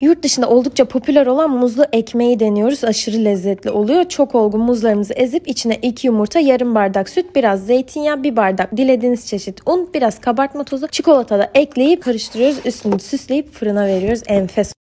Yurt dışında oldukça popüler olan muzlu ekmeği deniyoruz. Aşırı lezzetli oluyor. Çok olgun muzlarımızı ezip içine 2 yumurta, yarım bardak süt, biraz zeytinyağı, bir bardak dilediğiniz çeşit un, biraz kabartma tozu, çikolata da ekleyip karıştırıyoruz. Üstünü süsleyip fırına veriyoruz. Enfes